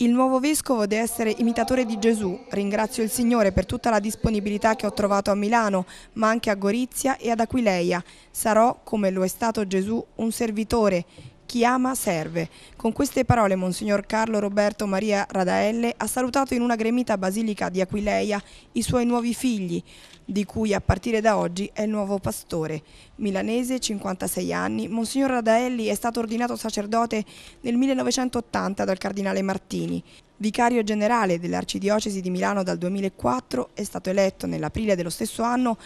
Il nuovo vescovo deve essere imitatore di Gesù. Ringrazio il Signore per tutta la disponibilità che ho trovato a Milano, ma anche a Gorizia e ad Aquileia. Sarò, come lo è stato Gesù, un servitore chi ama serve. Con queste parole Monsignor Carlo Roberto Maria Radaelle ha salutato in una gremita basilica di Aquileia i suoi nuovi figli, di cui a partire da oggi è il nuovo pastore. Milanese, 56 anni, Monsignor Radaelli è stato ordinato sacerdote nel 1980 dal cardinale Martini. Vicario generale dell'Arcidiocesi di Milano dal 2004, è stato eletto nell'aprile dello stesso anno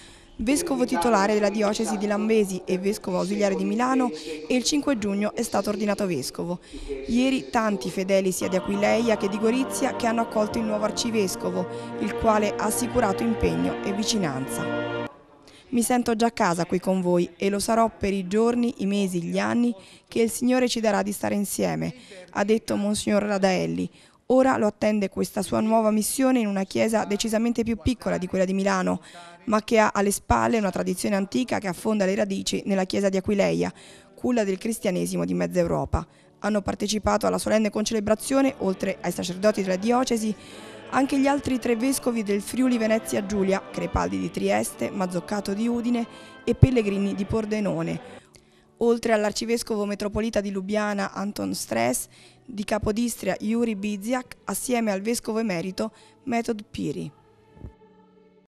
vescovo titolare della diocesi di Lambesi e vescovo ausiliare di Milano e il 5 giugno è stato ordinato vescovo. Ieri tanti fedeli sia di Aquileia che di Gorizia che hanno accolto il nuovo arcivescovo, il quale ha assicurato impegno e vicinanza. Mi sento già a casa qui con voi e lo sarò per i giorni, i mesi, gli anni che il Signore ci darà di stare insieme, ha detto Monsignor Radaelli, Ora lo attende questa sua nuova missione in una chiesa decisamente più piccola di quella di Milano, ma che ha alle spalle una tradizione antica che affonda le radici nella chiesa di Aquileia, culla del cristianesimo di mezza Europa. Hanno partecipato alla solenne concelebrazione, oltre ai sacerdoti della diocesi, anche gli altri tre vescovi del Friuli Venezia Giulia, Crepaldi di Trieste, Mazzoccato di Udine e Pellegrini di Pordenone, oltre all'arcivescovo metropolita di Lubiana Anton Stress, di Capodistria Yuri Biziak, assieme al vescovo emerito Method Piri.